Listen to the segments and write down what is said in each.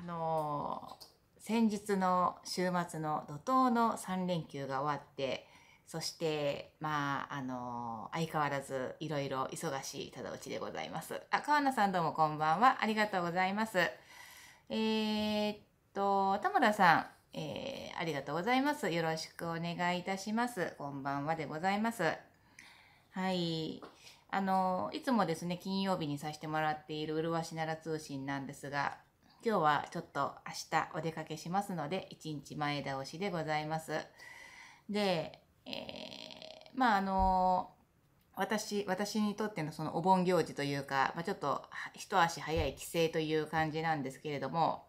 あのー、先日の週末の怒涛の3連休が終わってそしてまああのー、相変わらずいろいろ忙しいただうちでございますあ川名さんどうもこんばんはありがとうございますえー、っと田村さん、えー、ありがとうございますよろしくお願いいたしますこんばんはでございますはいあのいつもですね金曜日にさせてもらっている麗しなら通信なんですが今日はちょっと明日お出かけしますので、一日前倒しでございます。で、えー、まああの私、私にとってのそのお盆行事というか、まあ、ちょっと一足早い帰省という感じなんですけれども、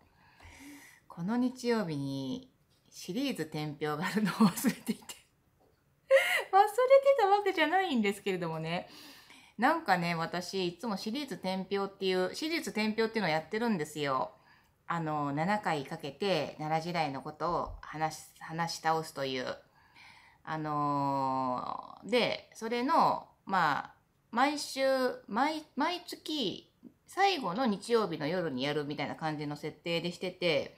この日曜日にシリーズ天平があるのを忘れていて 忘れてたわけじゃないんですけれどもね、なんかね、私、いつもシリーズ天平っていう、シリーズ天平っていうのをやってるんですよ。あの、7回かけて奈良時代のことを話し、話し倒すという、あのー、で、それの、まあ、毎週、毎、毎月、最後の日曜日の夜にやるみたいな感じの設定でしてて、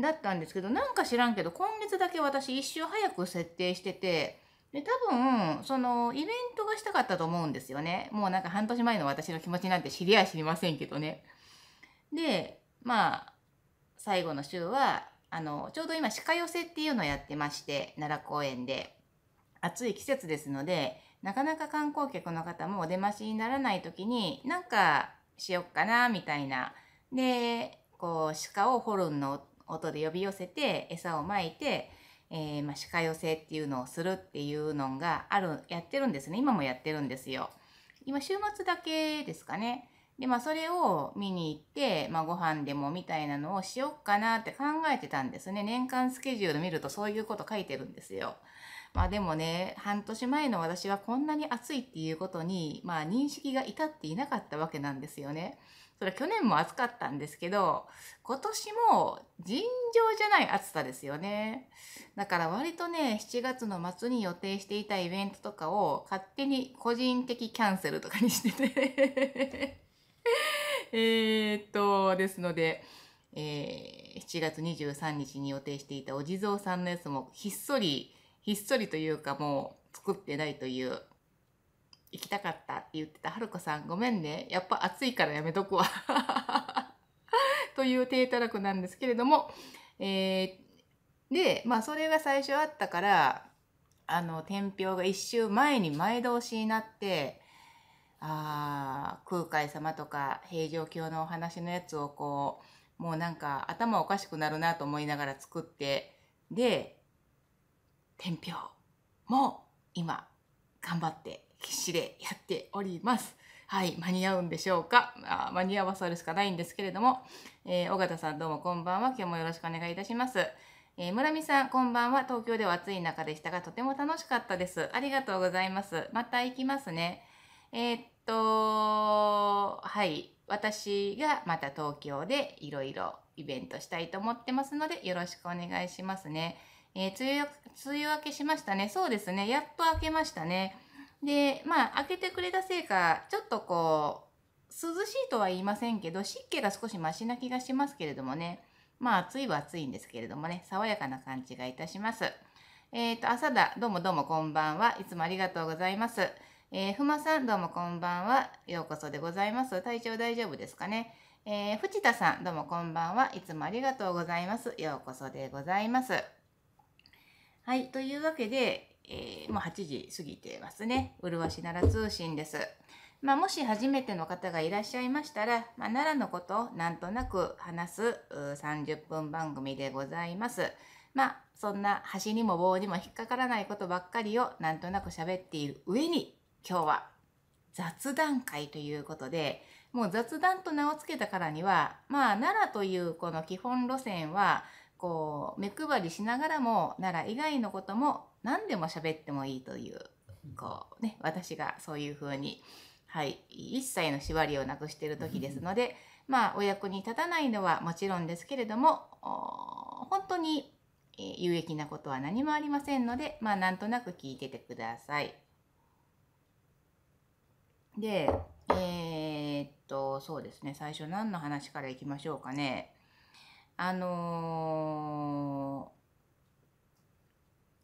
だったんですけど、なんか知らんけど、今月だけ私一周早く設定してて、で、多分、その、イベントがしたかったと思うんですよね。もうなんか半年前の私の気持ちなんて知り合い知りませんけどね。で、まあ最後の週はあのちょうど今鹿寄せっていうのをやってまして奈良公園で暑い季節ですのでなかなか観光客の方もお出ましにならない時になんかしよっかなみたいなでこう鹿をホルンの音で呼び寄せて餌をまいて、えー、まあ、鹿寄せっていうのをするっていうのがあるやってるんですね今もやってるんですよ今週末だけですかねで、まあ、それを見に行って、まあ、ご飯でもみたいなのをしよっかなって考えてたんですね。年間スケジュール見るとそういうこと書いてるんですよ。まあ、でもね、半年前の私はこんなに暑いっていうことに、まあ、認識が至っていなかったわけなんですよね。それ去年も暑かったんですけど、今年も尋常じゃない暑さですよね。だから割とね、7月の末に予定していたイベントとかを勝手に個人的キャンセルとかにしててえっと、ですので、えー、7月23日に予定していたお地蔵さんのやつもひっそり、ひっそりというかもう作ってないという、行きたかったって言ってたはるこさんごめんね。やっぱ暑いからやめとくわ という低たらくなんですけれども、えー、で、まあそれが最初あったから、あの、天平が一周前に前倒しになって、あ空海様とか平城京のお話のやつをこうもうなんか頭おかしくなるなと思いながら作ってで天平も今頑張って必死でやっております。はい、間に合うんでしょうかあ間に合わせるしかないんですけれども、えー、尾形さんどうもこんばんは。今日もよろしくお願いいたします。えー、村見さん、こんばんは。東京では暑い中でしたが、とても楽しかったです。ありがとうございます。また行きますね。えー、っと、はい。私がまた東京でいろいろイベントしたいと思ってますので、よろしくお願いしますね。えー、梅雨、梅雨明けしましたね。そうですね。やっと明けましたね。で、まあ、明けてくれたせいか、ちょっとこう、涼しいとは言いませんけど、湿気が少しマシな気がしますけれどもね。まあ、暑いは暑いんですけれどもね、爽やかな感じがいたします。えっ、ー、と、朝だ、どうもどうもこんばんは。いつもありがとうございます。えー、ふまさん、どうもこんばんは。ようこそでございます。体調大丈夫ですかね。えー、藤田さん、どうもこんばんは。いつもありがとうございます。ようこそでございます。はい、というわけで、えー、もう8時過ぎてますね。麗し奈良通信です。まあ、もし初めての方がいらっしゃいましたら、まあ、奈良のことをなんとなく話す30分番組でございます。まあ、そんな端にも棒にも引っかからないことばっかりをなんとなく喋っている上に今日は雑談会ということで、もう雑談と名を付けたからには、まあ奈良というこの基本路線は、こう目配りしながらも奈良以外のことも何でも喋ってもいいという、こうね、私がそういうふうに、はい、一切の縛りをなくしている時ですので、まあお役に立たないのはもちろんですけれども、本当に有益なことは何もありませんので、まあなんとなく聞いててください。で、えー、っと、そうですね、最初何の話からいきましょうかね。あの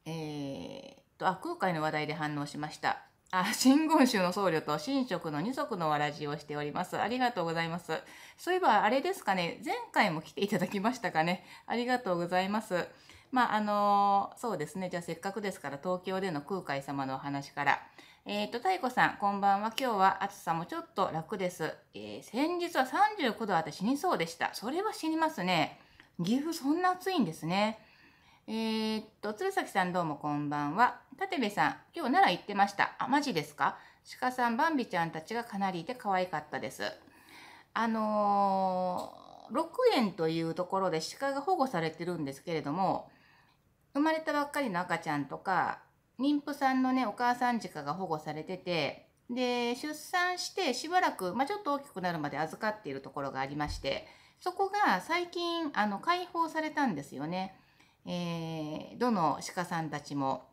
ー、えー、っと、あ、空海の話題で反応しました。あ、真言宗の僧侶と神職の二足のわらじをしております。ありがとうございます。そういえば、あれですかね、前回も来ていただきましたかね。ありがとうございます。まあ、あのー、そうですね、じゃあせっかくですから、東京での空海様のお話から。えっ、ー、と、太子さん、こんばんは。今日は暑さもちょっと楽です。えー、先日は39度あって死にそうでした。それは死にますね。岐阜そんな暑いんですね。えー、っと、鶴崎さんどうもこんばんは。立部さん、今日奈良行ってました。あ、マジですか鹿さん、バンビちゃんたちがかなりいて可愛かったです。あのー、6園というところで鹿が保護されてるんですけれども、生まれたばっかりの赤ちゃんとか、妊婦さんのねお母さん自家が保護されててで出産してしばらく、まあ、ちょっと大きくなるまで預かっているところがありましてそこが最近あの解放されたんですよね。えー、どの鹿さんたちも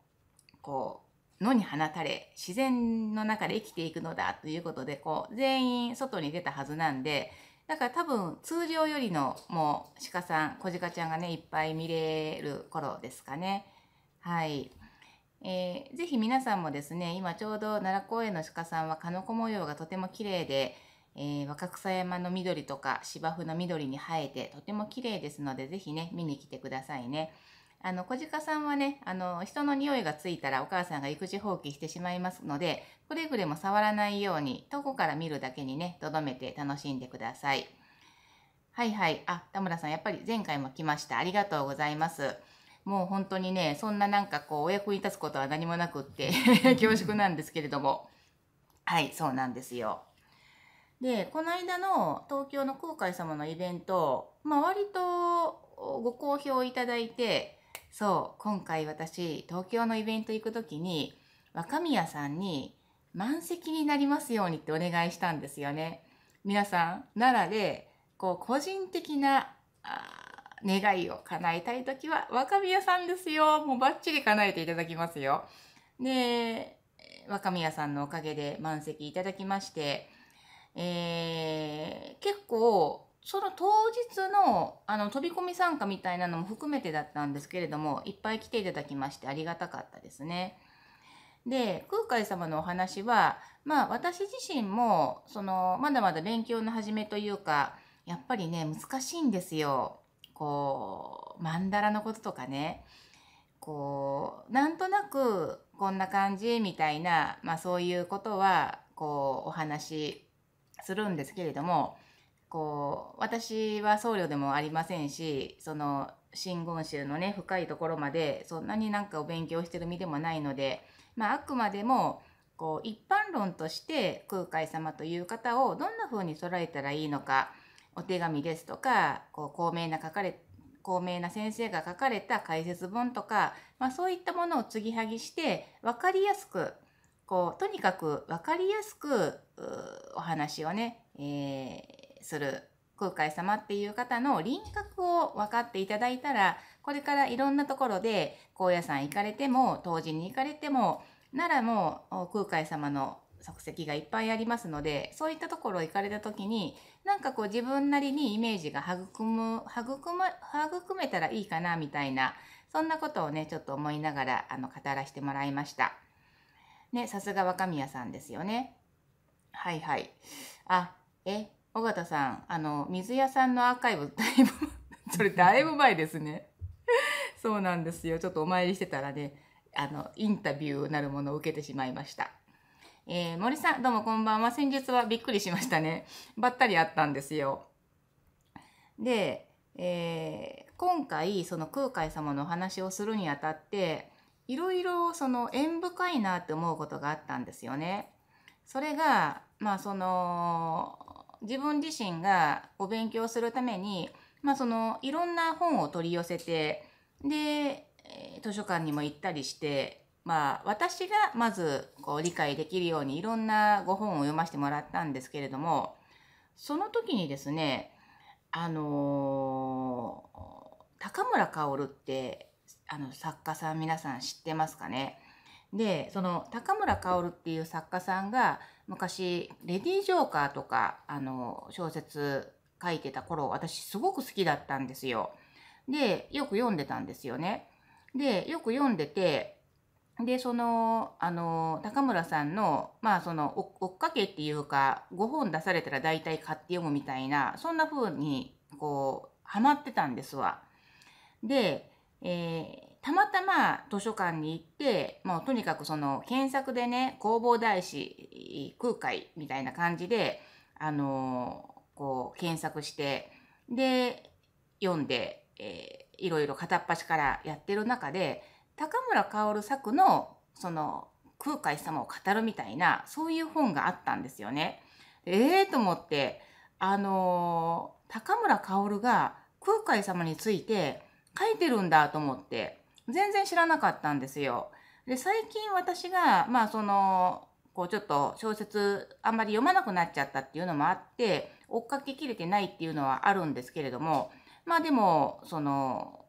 こう野に放たれ自然の中で生きていくのだということでこう全員外に出たはずなんでだから多分通常よりのもう鹿さん小鹿ちゃんがねいっぱい見れる頃ですかね。はいえー、ぜひ皆さんもですね、今ちょうど奈良公園の鹿さんは鹿の子模様がとても綺麗で、えー、若草山の緑とか芝生の緑に生えてとても綺麗ですので、ぜひね、見に来てくださいね。あの、小鹿さんはね、あの、人の匂いがついたらお母さんが育児放棄してしまいますので、くれぐれも触らないように、どこから見るだけにね、とどめて楽しんでください。はいはい。あ、田村さん、やっぱり前回も来ました。ありがとうございます。もう本当にね、そんななんかこう、お役に立つことは何もなくって 恐縮なんですけれども。はい、そうなんですよ。で、この間の東京の空海様のイベント、まあ割とご好評いただいて、そう、今回私、東京のイベント行く時に、若宮さんに満席になりますようにってお願いしたんですよね。皆さん、奈良で、こう、個人的な、願いを叶えたいときは、若宮さんですよ。もうバッチリ叶えていただきますよ。で、若宮さんのおかげで満席いただきまして、えー、結構、その当日の、あの、飛び込み参加みたいなのも含めてだったんですけれども、いっぱい来ていただきましてありがたかったですね。で、空海様のお話は、まあ私自身も、その、まだまだ勉強の始めというか、やっぱりね、難しいんですよ。こう曼荼羅のこととかねこうなんとなくこんな感じみたいな、まあ、そういうことはこうお話しするんですけれどもこう私は僧侶でもありませんしその真言宗のね深いところまでそんなになんかお勉強してる身でもないので、まあ、あくまでもこう一般論として空海様という方をどんな風に捉えたらいいのかお手紙ですとかこう高名な書かれ高名な先生が書かれた解説本とか、まあ、そういったものを継ぎはぎして分かりやすくこうとにかく分かりやすくお話をね、えー、する空海様っていう方の輪郭を分かっていただいたらこれからいろんなところで高野山行かれても当時に行かれてもならもう空海様の足跡がいっぱいありますのでそういったところ行かれた時になんかこう自分なりにイメージが育む育む育めたらいいかなみたいなそんなことをねちょっと思いながらあの語らせてもらいましたねさすが若宮さんですよねはいはいあえ尾形さんあの水屋さんのアーカイブだいぶ それだいぶ前ですねそうなんですよちょっとお参りしてたらねあのインタビューなるものを受けてしまいましたえー、森さん、どうもこんばんは。先日はびっくりしましたね。ばったり会ったんですよ。で、えー、今回、その空海様のお話をするにあたって、いろいろその縁深いなって思うことがあったんですよね。それが、まあその、自分自身がお勉強するために、まあその、いろんな本を取り寄せて、で、図書館にも行ったりして、まあ、私がまずこう理解できるようにいろんなご本を読ませてもらったんですけれどもその時にですねあのー、高村薫ってあの作家さん皆さん知ってますかねでその高村薫っていう作家さんが昔「レディー・ジョーカー」とかあの小説書いてた頃私すごく好きだったんですよ。でよく読んでたんですよね。でよく読んでてでそのあの高村さんの,、まあその追っかけっていうか5本出されたら大体買って読むみたいなそんな風にこうハマってたんですわ。で、えー、たまたま図書館に行ってもうとにかくその検索でね弘法大師空海みたいな感じで、あのー、こう検索してで読んで、えー、いろいろ片っ端からやってる中で。高村薫作のその空海様を語るみたいなそういう本があったんですよね。ええー、と思ってあのー、高村薫が空海様について書いてるんだと思って全然知らなかったんですよ。で最近私がまあそのこうちょっと小説あんまり読まなくなっちゃったっていうのもあって追っかけきれてないっていうのはあるんですけれどもまあでもその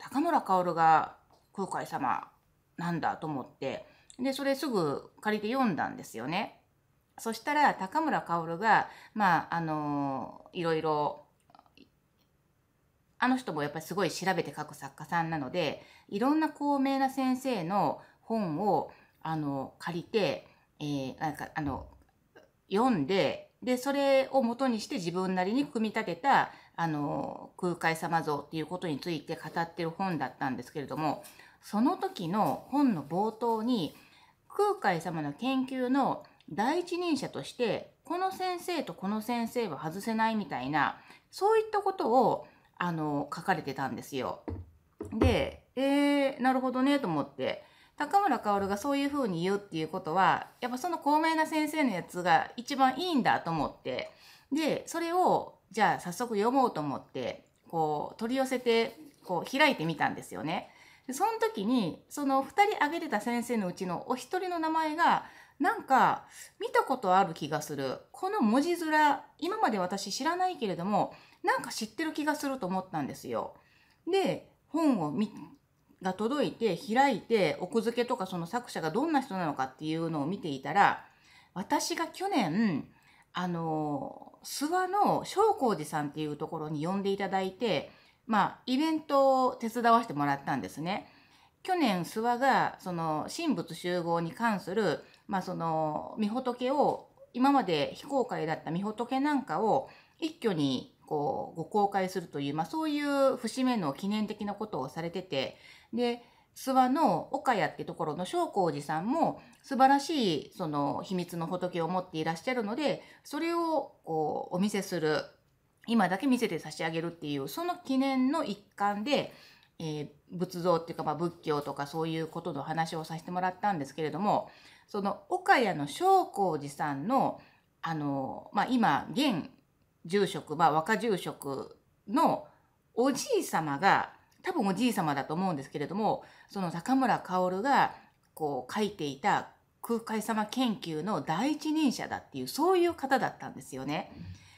高村薫が空海様なんだと思って、で、それすぐ借りて読んだんですよね。そしたら高村薫が、まあ、あのいろいろ、あの人もやっぱりすごい調べて書く作家さんなので、いろんな高名な先生の本を、あの、借りて、えー、なんか、あの、読んで、で、それを元にして自分なりに組み立てたあの空海様像っていうことについて語ってる本だったんですけれどもその時の本の冒頭に空海様の研究の第一人者としてこの先生とこの先生は外せないみたいなそういったことをあの書かれてたんですよ。でえー、なるほどねと思って高村薫がそういうふうに言うっていうことはやっぱその高名な先生のやつが一番いいんだと思ってでそれをじゃあ早速読もうと思ってこう取り寄せてこう開いてみたんですよね。でその時にその2人挙げてた先生のうちのお一人の名前がなんか見たことある気がするこの文字面今まで私知らないけれどもなんか知ってる気がすると思ったんですよ。で本をが届いて開いて奥付けとかその作者がどんな人なのかっていうのを見ていたら私が去年あの諏訪の正光寺さんっていうところに呼んでいただいて、まあ、イベントを手伝わせてもらったんですね。去年諏訪がその神仏集合に関する、まあ、その御仏を今まで非公開だった御仏なんかを一挙にこうご公開するという、まあ、そういう節目の記念的なことをされててで諏訪の岡谷ってところの昇光寺さんも素晴らしいその秘密の仏を持っていらっしゃるのでそれをこうお見せする今だけ見せて差し上げるっていうその記念の一環で、えー、仏像っていうかまあ仏教とかそういうことの話をさせてもらったんですけれどもその岡谷の昇光寺さんのあの、まあ、今現住職、まあ、若住職のおじい様が多分おじい様だと思うんですけれどもその高村薫がこう書いていた空海様研究の第一人者だっていうそういう方だったんですよね。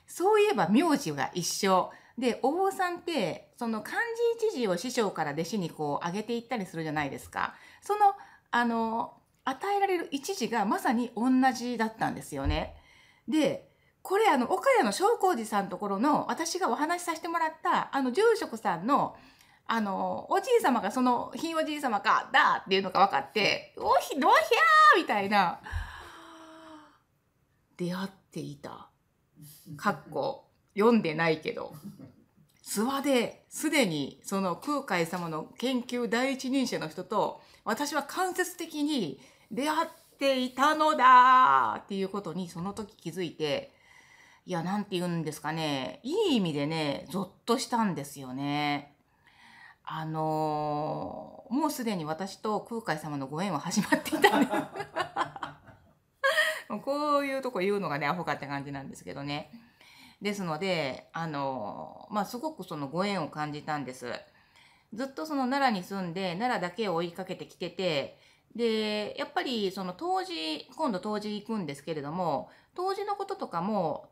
そういえば名字が一緒でお坊さんってその漢字一字を師匠から弟子にこう上げていったりするじゃないですか。そのあの与えられる一字がまさに同じだったんですよね。でこれあの岡谷の昇光寺さんのところの私がお話しさせてもらったあの住職さんのあの、おじい様がその、ひいおじい様か、だっていうのが分かって、おひ、どひゃーみたいな、出会っていた。かっこ、読んでないけど。諏訪ですでにその空海様の研究第一人者の人と私は間接的に出会っていたのだっていうことにその時気づいていや何て言うんですかねいい意味でねぞっとしたんですよね。あのー、もうすでに私と空海様のご縁は始まっていたね。こういうとこ言うのがね、アホかって感じなんですけどね。ですので、あのー、まあ、すごくそのご縁を感じたんです。ずっとその奈良に住んで、奈良だけを追いかけてきてて、で、やっぱりその当時、今度当時行くんですけれども、当時のこととかも、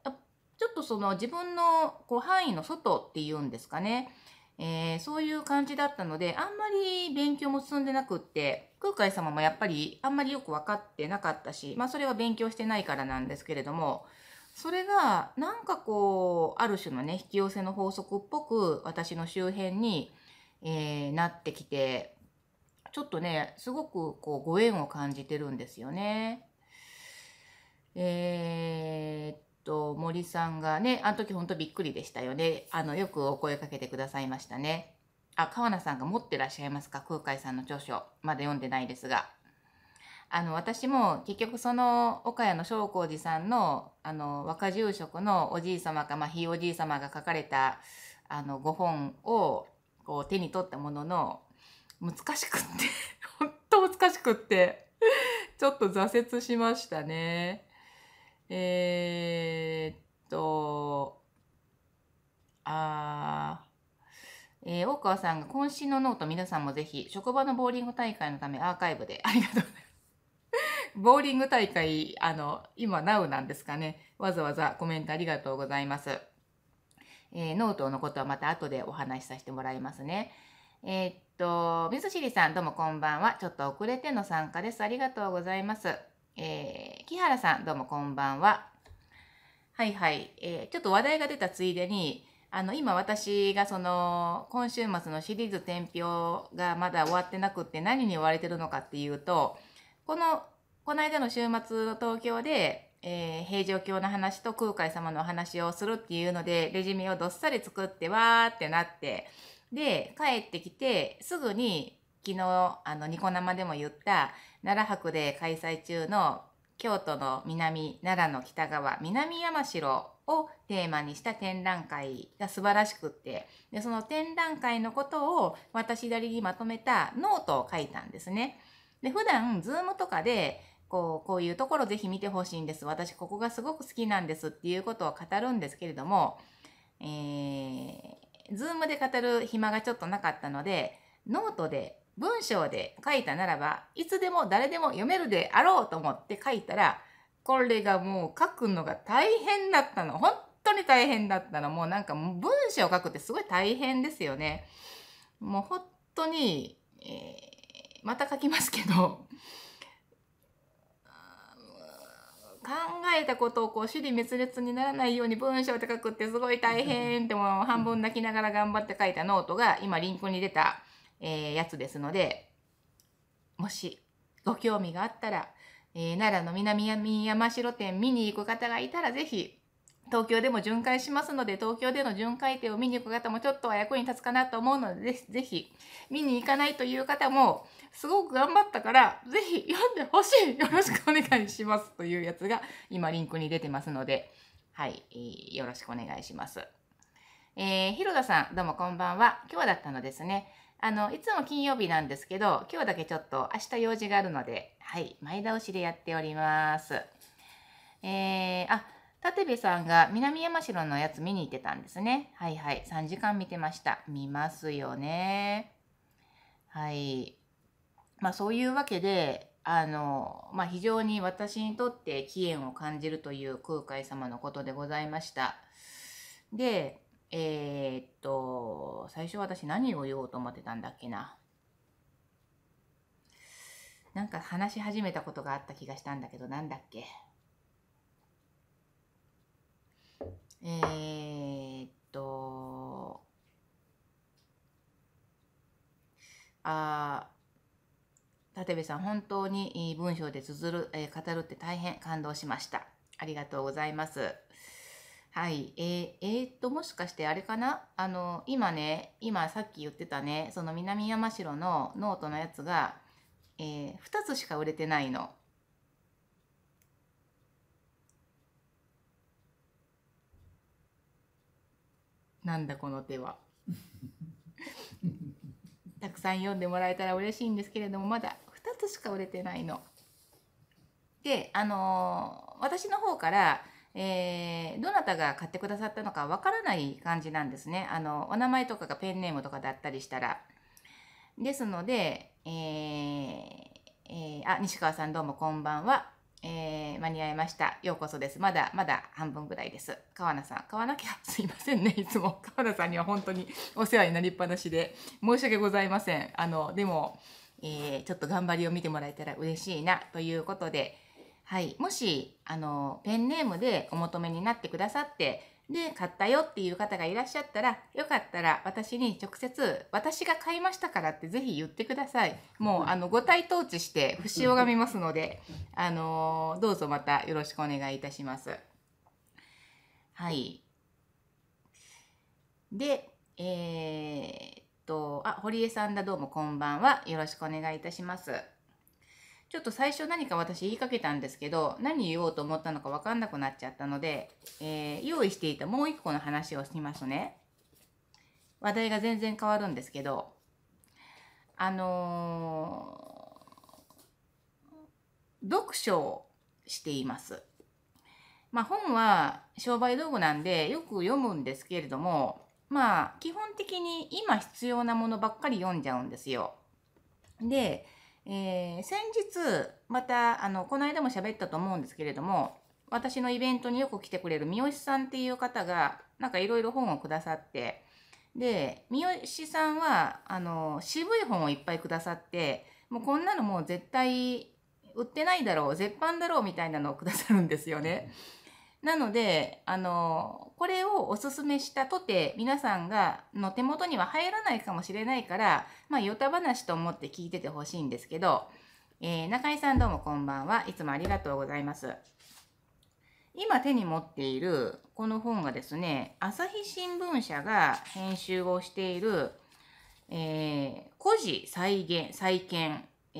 ちょっとその自分のこう範囲の外っていうんですかね。えー、そういう感じだったので、あんまり勉強も進んでなくって、空海様もやっぱりあんまりよく分かってなかったし、まあそれは勉強してないからなんですけれども、それがなんかこう、ある種のね、引き寄せの法則っぽく私の周辺に、えー、なってきて、ちょっとね、すごくこうご縁を感じてるんですよね。えー、っと森さんがね、あの時ほんとびっくりでしたよね。あの、よくお声かけてくださいましたね。あ、川名さんが持ってらっしゃいますか空海さんの著書。まだ読んでないですが。あの、私も結局その岡谷の正光寺さんの、あの、若住職のおじい様か、まあ、ひいおじい様が書かれた、あの、ご本を、こう手に取ったものの、難しくって 本当難しくってちょっと挫折しましたね。えー、っと、あえー、大川さんが渾身のノート皆さんもぜひ、職場のボーリング大会のためアーカイブで、ありがとうございます。ボーリング大会、あの、今、なウなんですかね。わざわざコメントありがとうございます。えー、ノートのことはまた後でお話しさせてもらいますね。えー、っと、水尻さん、どうもこんばんは。ちょっと遅れての参加です。ありがとうございます。えー、木原さん、どうもこんばんは。はいはい。えー、ちょっと話題が出たついでに、あの、今私がその、今週末のシリーズ天平がまだ終わってなくって何に追われてるのかっていうと、この、この間の週末の東京で、えー、平城京の話と空海様の話をするっていうので、レジュメをどっさり作ってわーってなって、で、帰ってきて、すぐに昨日、あの、ニコ生でも言った、奈良博で開催中の京都の南奈良の北側南山城をテーマにした展覧会が素晴らしくってでその展覧会のことを私なりにまとめたノートを書いたんですね。で普段 Zoom とかでこうこういうところぜひ見てほしいんです私ここがすごく好きなんですっていうことを語るんですけれども、えー、Zoom で語る暇がちょっとなかったのでノートで文章で書いたならば、いつでも誰でも読めるであろうと思って書いたら、これがもう書くのが大変だったの。本当に大変だったの。もうなんか文章を書くってすごい大変ですよね。もう本当に、えー、また書きますけど、考えたことをこう主滅裂にならないように文章て書くってすごい大変ってもう半分泣きながら頑張って書いたノートが今リンクに出たえー、やつですので、もしご興味があったら、えー、奈良の南山城店見に行く方がいたら、ぜひ、東京でも巡回しますので、東京での巡回展を見に行く方もちょっとは役に立つかなと思うので、ぜひ、ぜひ見に行かないという方も、すごく頑張ったから、ぜひ読んでほしいよろしくお願いしますというやつが、今リンクに出てますので、はい、よろしくお願いします。えー、広田さん、どうもこんばんは。今日だったのですね。あの、いつも金曜日なんですけど、今日だけちょっと明日用事があるので、はい、前倒しでやっております。えー、あ、立部さんが南山城のやつ見に行ってたんですね。はいはい、3時間見てました。見ますよね。はい。まあそういうわけで、あの、まあ、非常に私にとって起源を感じるという空海様のことでございました。で、えー、っと、最初私何を言おうと思ってたんだっけな。なんか話し始めたことがあった気がしたんだけど、なんだっけ。えー、っと、あ立部さん、本当に文章で綴る、えー、語るって大変感動しました。ありがとうございます。はい。えー、えー、っと、もしかしてあれかなあの、今ね、今さっき言ってたね、その南山城のノートのやつが、えー、2つしか売れてないの。なんだこの手は。たくさん読んでもらえたら嬉しいんですけれども、まだ2つしか売れてないの。で、あのー、私の方から、えー、どなたが買ってくださったのかわからない感じなんですね。あの、お名前とかがペンネームとかだったりしたら。ですので、えー、えー、あ、西川さんどうもこんばんは。えー、間に合いました。ようこそです。まだ、まだ半分ぐらいです。川名さん、買わなきゃすいませんね、いつも。川名さんには本当にお世話になりっぱなしで、申し訳ございません。あの、でも、えー、ちょっと頑張りを見てもらえたら嬉しいな、ということで、はい、もしあのペンネームでお求めになってくださってで買ったよっていう方がいらっしゃったらよかったら私に直接「私が買いましたから」ってぜひ言ってくださいもうあのご体統治して節を拝みますのであのどうぞまたよろしくお願いいたしますはいでえー、っとあ堀江さんだどうもこんばんはよろしくお願いいたしますちょっと最初何か私言いかけたんですけど、何言おうと思ったのかわかんなくなっちゃったので、えー、用意していたもう一個の話をしますね。話題が全然変わるんですけど、あのー、読書をしています。まあ本は商売道具なんでよく読むんですけれども、まあ基本的に今必要なものばっかり読んじゃうんですよ。で、えー、先日またあのこの間も喋ったと思うんですけれども私のイベントによく来てくれる三好さんっていう方がなんかいろいろ本をくださってで三好さんはあの渋い本をいっぱいくださってもうこんなのもう絶対売ってないだろう絶版だろうみたいなのをくださるんですよね。なので、あの、これをおすすめしたとて、皆さんが、の手元には入らないかもしれないから、まあ、ヨタ話と思って聞いててほしいんですけど、えー、中井さんどうもこんばんは。いつもありがとうございます。今手に持っているこの本がですね、朝日新聞社が編集をしている、えー、古事再現、再建、え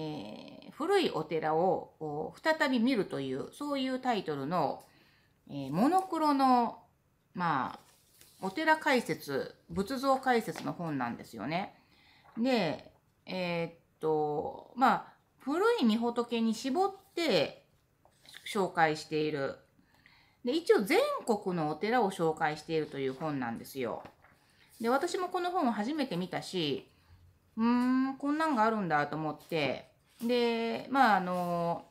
ー、古いお寺を再び見るという、そういうタイトルのえー、モノクロの、まあ、お寺解説、仏像解説の本なんですよね。で、えー、っと、まあ、古い御仏に絞って紹介している。で、一応全国のお寺を紹介しているという本なんですよ。で、私もこの本を初めて見たし、うーん、こんなんがあるんだと思って、で、まあ、あの、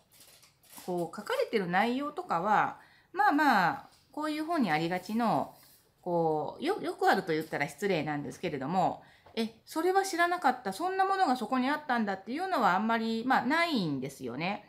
こう、書かれてる内容とかは、まあまあこういう本にありがちのこうよくあると言ったら失礼なんですけれどもえそれは知らなかったそんなものがそこにあったんだっていうのはあんまり、まあ、ないんですよね。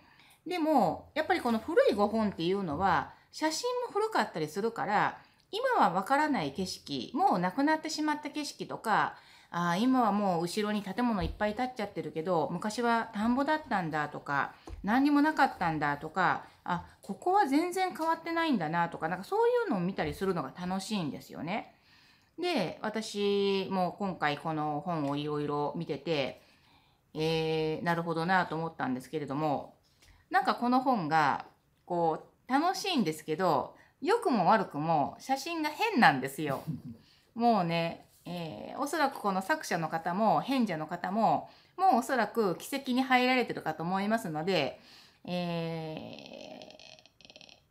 でもやっぱりこの古いご本っていうのは写真も古かったりするから今はわからない景色もうなくなってしまった景色とかあ今はもう後ろに建物いっぱい建っちゃってるけど昔は田んぼだったんだとか何にもなかったんだとかあここは全然変わってないんだなとか、なんかそういうのを見たりするのが楽しいんですよね。で、私も今回この本をいろいろ見てて、えー、なるほどなと思ったんですけれども、なんかこの本が、こう、楽しいんですけど、良くも悪くも写真が変なんですよ。もうね、えー、おそらくこの作者の方も変者の方も、もうおそらく奇跡に入られてるかと思いますので、えー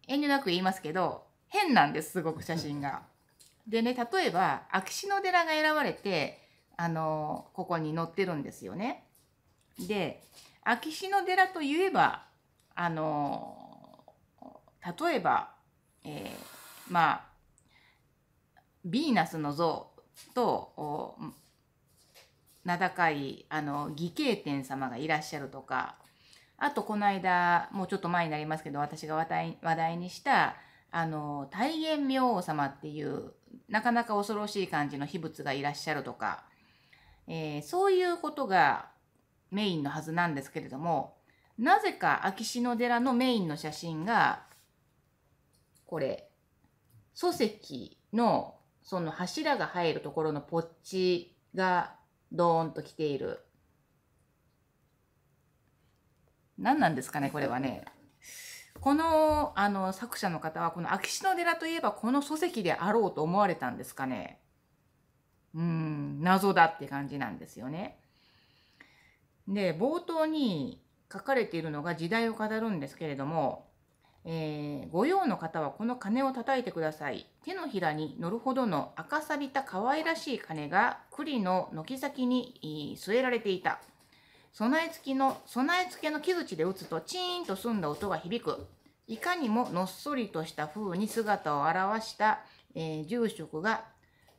遠慮なく言いますけど、変なんです、すごく写真が。でね、例えば、秋篠寺が選ばれて、あの、ここに載ってるんですよね。で、秋篠寺といえば、あの、例えば、えー、まあ、ヴィーナスの像と、名高いあの義経天様がいらっしゃるとかあと、この間、もうちょっと前になりますけど、私が話題話題にした、あの、大元明王様っていう、なかなか恐ろしい感じの秘仏がいらっしゃるとか、えー、そういうことがメインのはずなんですけれども、なぜか秋篠寺のメインの写真が、これ、礎石のその柱が入るところのポッチがドーンと来ている何なんですかねこれはね。このあの作者の方はこの秋篠寺といえばこの礎石であろうと思われたんですかね。うん謎だって感じなんですよね。で冒頭に書かれているのが時代を語るんですけれども、えー、ご用の方はこの鐘を叩いてください。手のひらに乗るほどの赤錆びた可愛らしい鐘が栗の軒先に据えられていた。備え付きの、備え付けの木槌で打つとチーンと澄んだ音が響く。いかにものっそりとした風に姿を現した、えー、住職が、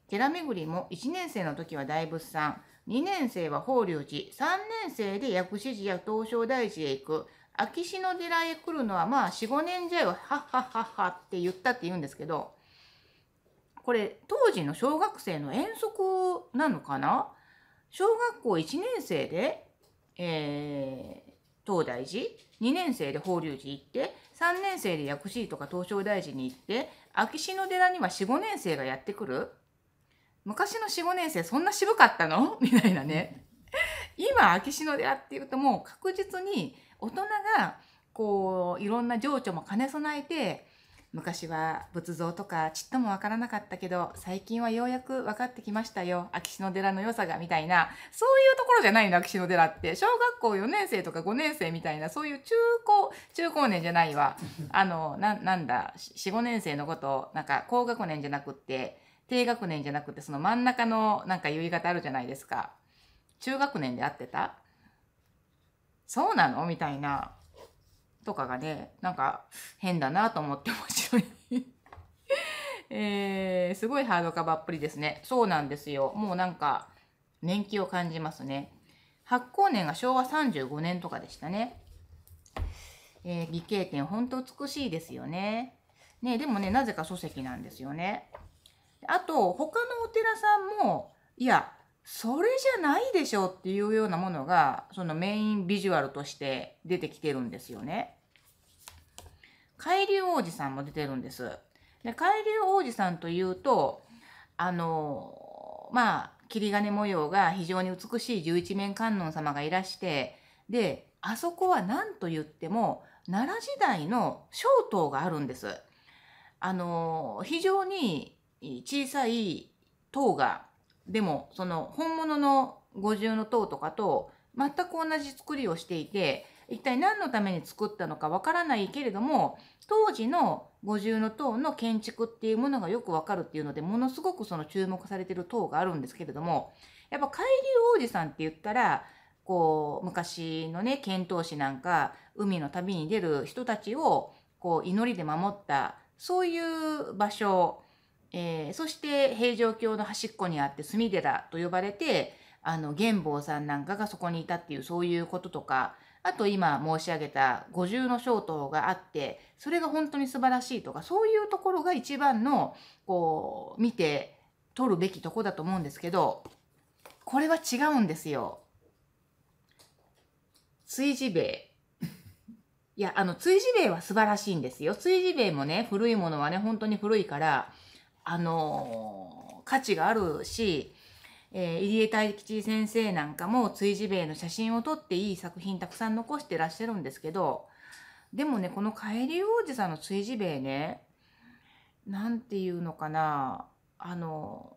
寺巡りも1年生の時は大仏さん、2年生は法隆寺、3年生で薬師寺や東照大寺へ行く、秋篠寺へ来るのはまあ4、5年じゃよ、はっはっはっはって言ったって言うんですけど、これ当時の小学生の遠足なのかな小学校1年生でえー、東大寺2年生で法隆寺行って3年生で薬師寺とか東照大寺に行って秋篠寺には45年生がやってくる昔の45年生そんな渋かったの みたいなね今秋篠寺っていうともう確実に大人がこういろんな情緒も兼ね備えて昔は仏像とかちっともわからなかったけど、最近はようやく分かってきましたよ。秋篠寺の良さが、みたいな。そういうところじゃないの、秋篠寺って。小学校4年生とか5年生みたいな、そういう中高、中高年じゃないわ。あの、な、なんだ、4、5年生のこと、なんか高学年じゃなくって、低学年じゃなくて、その真ん中のなんか言い方あるじゃないですか。中学年で会ってたそうなのみたいな。とかがね、なんか変だなと思って面白い えー、すごいハードカバっぷりですね。そうなんですよ。もうなんか年季を感じますね。発行年が昭和35年とかでしたね。えー、美形点、ほんと美しいですよね。ね、でもね、なぜか書籍なんですよね。あと、他のお寺さんも、いや、それじゃないでしょっていうようなものがそのメインビジュアルとして出てきてるんですよね。海流王子さんも出てるんです。で海流王子さんというとあのまあ霧金模様が非常に美しい十一面観音様がいらしてであそこは何と言っても奈良時代の小塔があるんです。あの非常に小さい塔がでも、その本物の五重の塔とかと全く同じ作りをしていて、一体何のために作ったのかわからないけれども、当時の五重の塔の建築っていうものがよくわかるっていうので、ものすごくその注目されてる塔があるんですけれども、やっぱ海流王子さんって言ったら、こう、昔のね、遣唐使なんか、海の旅に出る人たちを、こう、祈りで守った、そういう場所えー、そして平城京の端っこにあって隅寺と呼ばれてあの玄坊さんなんかがそこにいたっていうそういうこととかあと今申し上げた五重の小塔があってそれが本当に素晴らしいとかそういうところが一番のこう見て取るべきとこだと思うんですけどこれは違うんですよ。炊事塀。いや、あの、炊事塀は素晴らしいんですよ。炊事兵もね、古いものはね、本当に古いから、あの価値があるし、えー、入江太吉先生なんかも追事兵の写真を撮っていい作品たくさん残してらっしゃるんですけどでもねこの「帰り王子さんの追事兵ね何て言うのかなあの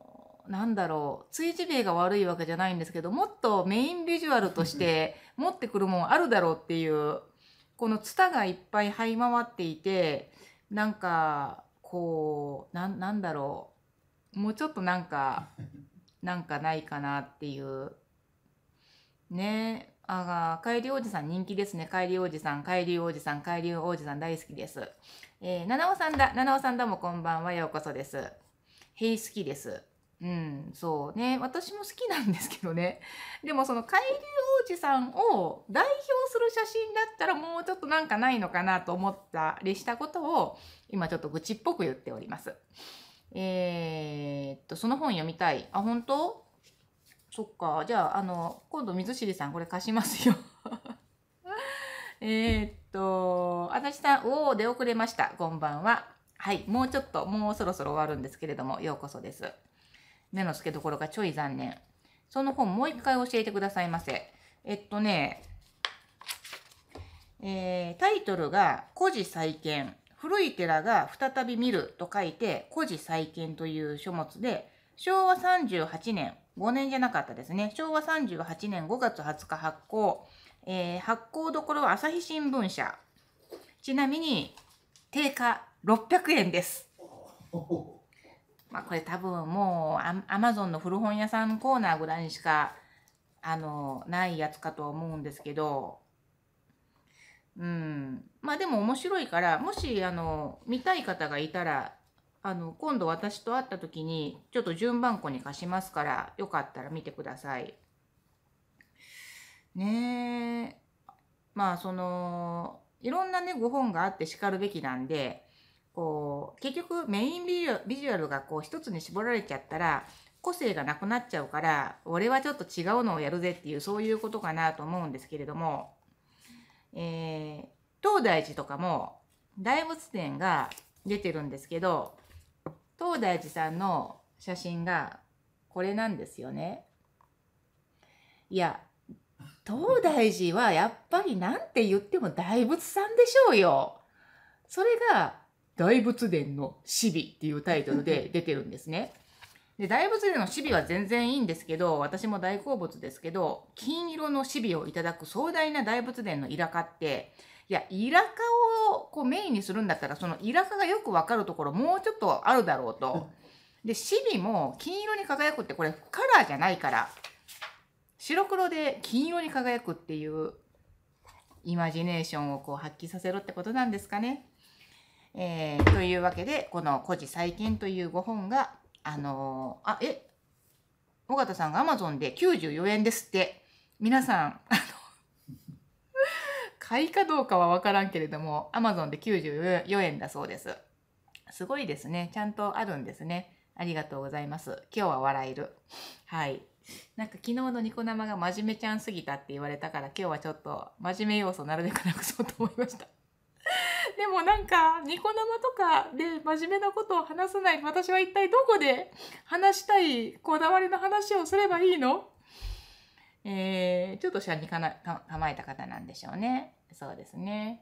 なんだろう追事兵が悪いわけじゃないんですけどもっとメインビジュアルとして 持ってくるもんあるだろうっていうこのツタがいっぱい這い回っていてなんかこうななんだろうもうちょっとなんか なんかないかなっていうねあが、帰りおじさん人気ですね。帰りおじさん、帰りおじさん、帰りおじさん大好きです。えー、七尾さんだ、七尾さんだもこんばんは、ようこそです。へい好きです。うん、そうね。私も好きなんですけどね。でもその海流王子さんを代表する写真だったらもうちょっとなんかないのかなと思ったりしたことを、今ちょっと愚痴っぽく言っております。えー、っと、その本読みたい。あ、本当そっか。じゃあ、あの、今度水尻さんこれ貸しますよ えっと、足立さん、おお、出遅れました。こんばんは。はい、もうちょっと、もうそろそろ終わるんですけれども、ようこそです。目の付けどころがちょい残念。その本もう一回教えてくださいませ。えっとね、えー、タイトルが、古事再建。古い寺が再び見ると書いて、古事再建という書物で、昭和38年、5年じゃなかったですね。昭和38年5月20日発行。えー、発行どころは朝日新聞社。ちなみに、定価600円です。まあこれ多分もうアマゾンの古本屋さんコーナーぐらいにしか、あの、ないやつかと思うんですけど、うん、まあでも面白いからもしあの見たい方がいたらあの今度私と会った時にちょっと順番こに貸しますからよかったら見てください。ねえまあそのいろんなねご本があってしかるべきなんでこう結局メインビジュアルがこう一つに絞られちゃったら個性がなくなっちゃうから俺はちょっと違うのをやるぜっていうそういうことかなと思うんですけれども。えー、東大寺とかも大仏殿が出てるんですけど東大寺さんの写真がこれなんですよね。いや東大寺はやっぱりなんて言っても大仏さんでしょうよ。それが大仏殿の「死美」っていうタイトルで出てるんですね。で、大仏でのシビは全然いいんですけど、私も大好物ですけど、金色のシビをいただく壮大な大仏殿のイラカって、いや、イラカをこうメインにするんだったら、そのイラカがよくわかるところ、もうちょっとあるだろうと。で、シビも金色に輝くって、これカラーじゃないから、白黒で金色に輝くっていうイマジネーションをこう発揮させろってことなんですかね。えー、というわけで、この「古事再建」という5本があのー、あ、え、尾形さんが Amazon で94円ですって。皆さん、あの 買いかどうかはわからんけれども、Amazon で94円だそうです。すごいですね。ちゃんとあるんですね。ありがとうございます。今日は笑える。はい。なんか昨日のニコ生が真面目ちゃんすぎたって言われたから今日はちょっと真面目要素なるべくなくそうと思いました。でもなんかニコ生とかで真面目なことを話さない私は一体どこで話したいこだわりの話をすればいいのえー、ちょっと車にかなか構えた方なんでしょうね。そうですね。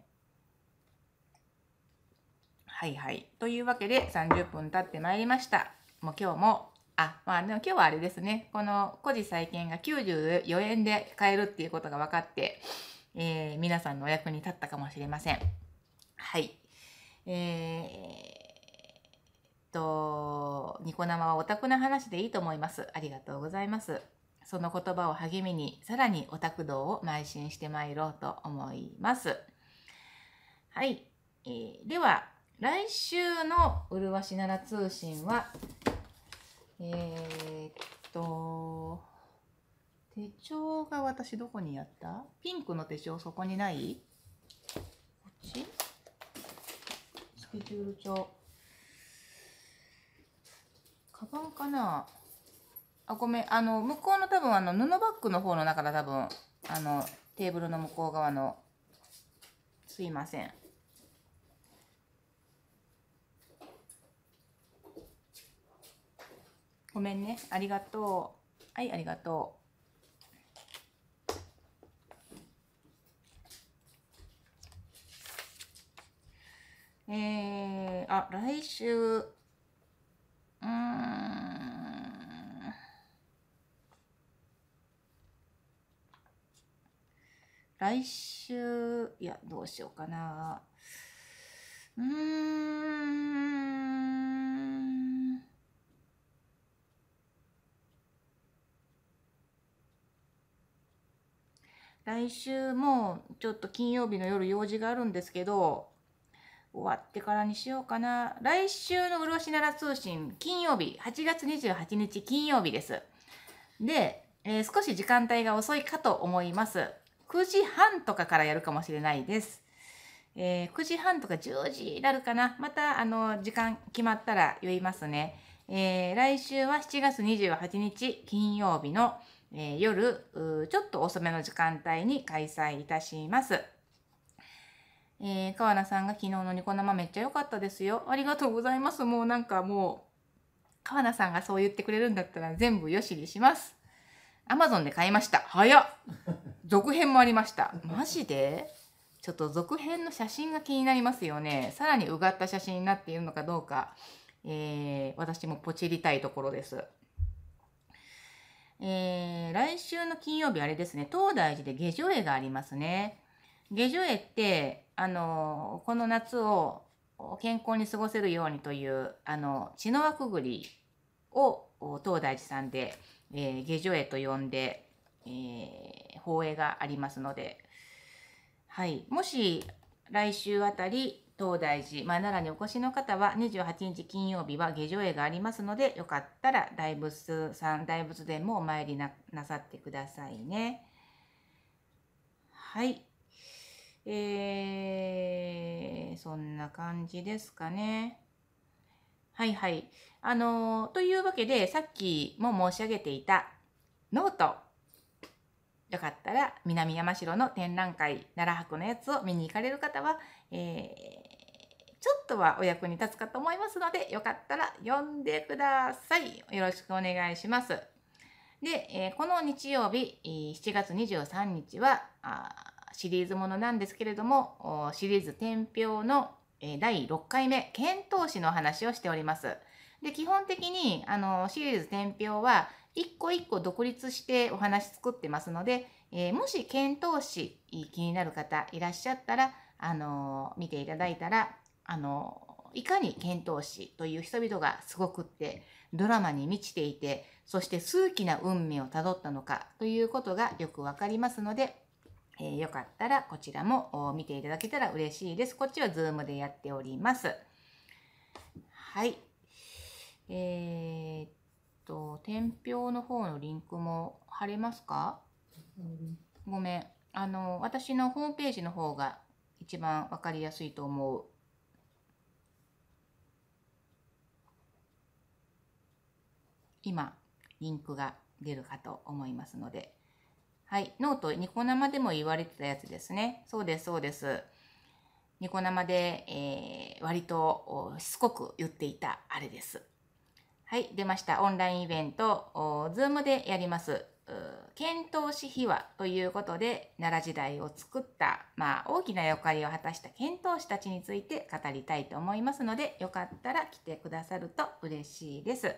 はいはい。というわけで30分経ってまいりました。もう今日も、あ、まあでも今日はあれですね。この個人債建が94円で買えるっていうことが分かって、えー、皆さんのお役に立ったかもしれません。はい。えー、と、ニコ生はオタクな話でいいと思います。ありがとうございます。その言葉を励みに、さらにオタク道を邁進してまいろうと思います。はい。えー、では、来週のうるわしなら通信は、えー、っと、手帳が私どこにやったピンクの手帳そこにないこっちケジュール帳カバンかなあごめんあの向こうの多分あの布バッグの方の中だ多分あのテーブルの向こう側のすいませんごめんねありがとうはいありがとう来週、うーん、来週、いや、どうしようかな。うーん。来週もちょっと金曜日の夜用事があるんですけど、終わってからにしようかな。来週の漆なら通信、金曜日、8月28日金曜日です。で、えー、少し時間帯が遅いかと思います。9時半とかからやるかもしれないです。えー、9時半とか10時になるかな。また、あの、時間決まったら言いますね。えー、来週は7月28日金曜日の、えー、夜、ちょっと遅めの時間帯に開催いたします。えー、川名さんが昨日のニコ生めっちゃ良かったですよ。ありがとうございます。もうなんかもう、川名さんがそう言ってくれるんだったら全部よしにします。アマゾンで買いました。早っ続編もありました。マジでちょっと続編の写真が気になりますよね。さらにうがった写真になっているのかどうか、えー、私もポチりたいところです。えー、来週の金曜日あれですね、東大寺で下女絵がありますね。下女絵って、あのこの夏を健康に過ごせるようにというあの血の輪くぐりを東大寺さんで、えー、下女へと呼んで、えー、放映がありますので、はい、もし来週あたり東大寺、まあ、奈良にお越しの方は28日金曜日は下女へがありますのでよかったら大仏さん大仏殿もお参りなさってくださいね。はいえー、そんな感じですかね。はいはい。あのー、というわけで、さっきも申し上げていたノート。よかったら、南山城の展覧会、奈良博のやつを見に行かれる方は、えー、ちょっとはお役に立つかと思いますので、よかったら読んでください。よろしくお願いします。で、えー、この日曜日、7月23日は、シリーズものなんですけれどもシリーズ「天平」の第6回目遣唐使の話をしております。で基本的にあのシリーズ「天平」は一個一個独立してお話作ってますので、えー、もし遣唐使気になる方いらっしゃったら、あの見ていただいたら、あのいかに遣唐使という人々がすごくってドラマに満ちていてそして数奇な運命をたどったのかということがよくわかりますのでえー、よかったらこちらも見ていただけたら嬉しいです。こっちはズームでやっております。はい。えー、っと、天平の方のリンクも貼れますか、ごめん。あの、私のホームページの方が一番わかりやすいと思う。今、リンクが出るかと思いますので。はい。ノート、ニコ生でも言われてたやつですね。そうです、そうです。ニコ生で、えー、割としつこく言っていたあれです。はい、出ました。オンラインイベント、ズームでやります。遣唐使秘話ということで、奈良時代を作った、まあ、大きな役割を果たした遣唐使たちについて語りたいと思いますので、よかったら来てくださると嬉しいです。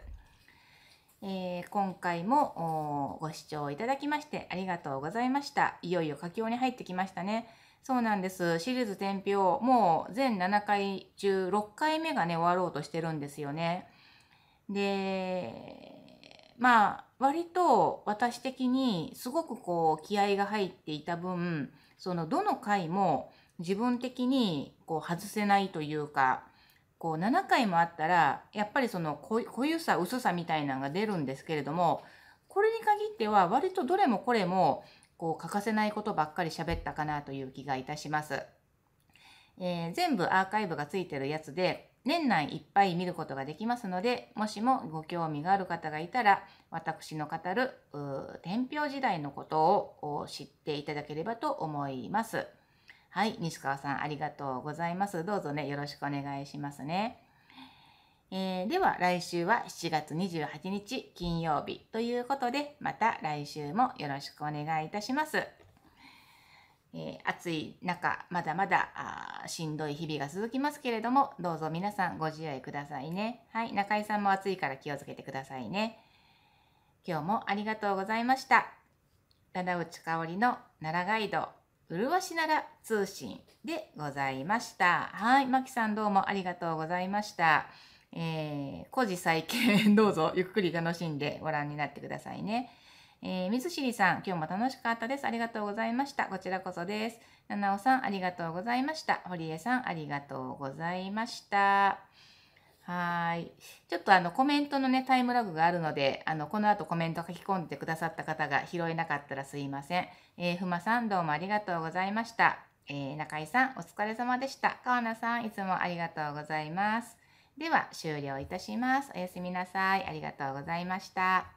えー、今回もご視聴いただきましてありがとうございました。いよいよ佳境に入ってきましたね。そうなんです。シリーズ天平、もう全7回中6回目がね、終わろうとしてるんですよね。で、まあ、割と私的にすごくこう気合が入っていた分、そのどの回も自分的にこう外せないというか、こう7回もあったらやっぱりその濃ゆさ薄さみたいなのが出るんですけれどもこれに限っては割とどれもこれもこう欠かせないことばっかり喋ったかなという気がいたします。えー、全部アーカイブがついてるやつで年内いっぱい見ることができますのでもしもご興味がある方がいたら私の語る天平時代のことを知っていただければと思います。はい、西川さんありがとうございます。どうぞね、よろしくお願いしますね。えー、では来週は7月28日金曜日ということで、また来週もよろしくお願いいたします。えー、暑い中、まだまだしんどい日々が続きますけれども、どうぞ皆さんご自愛くださいね。はい、中井さんも暑いから気をつけてくださいね。今日もありがとうございました。七内香織の奈良ガイド。麗しなら通信でございました。はい。まきさんどうもありがとうございました。えー、古事再建、どうぞゆっくり楽しんでご覧になってくださいね。えー、水尻さん、今日も楽しかったです。ありがとうございました。こちらこそです。七尾さん、ありがとうございました。堀江さん、ありがとうございました。はい。ちょっとあのコメントのね、タイムラグがあるので、あの、この後コメント書き込んでくださった方が拾えなかったらすいません。えー、ふまさんどうもありがとうございました。えー、中井さんお疲れ様でした。川名さんいつもありがとうございます。では終了いたします。おやすみなさい。ありがとうございました。